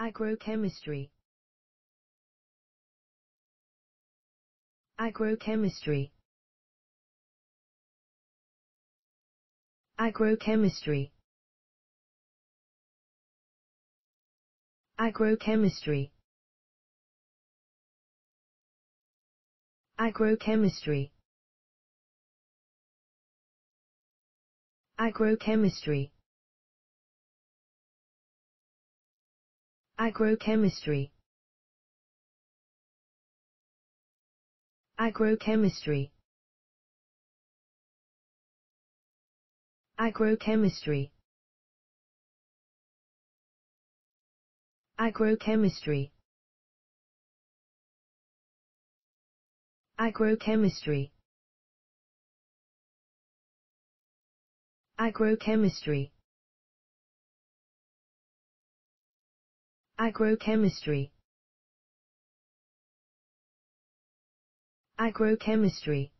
Agrochemistry Agrochemistry Agrochemistry Agrochemistry Agrochemistry Agrochemistry Agrochemistry Agrochemistry Agrochemistry Agrochemistry Agrochemistry Agrochemistry Agrochemistry Agrochemistry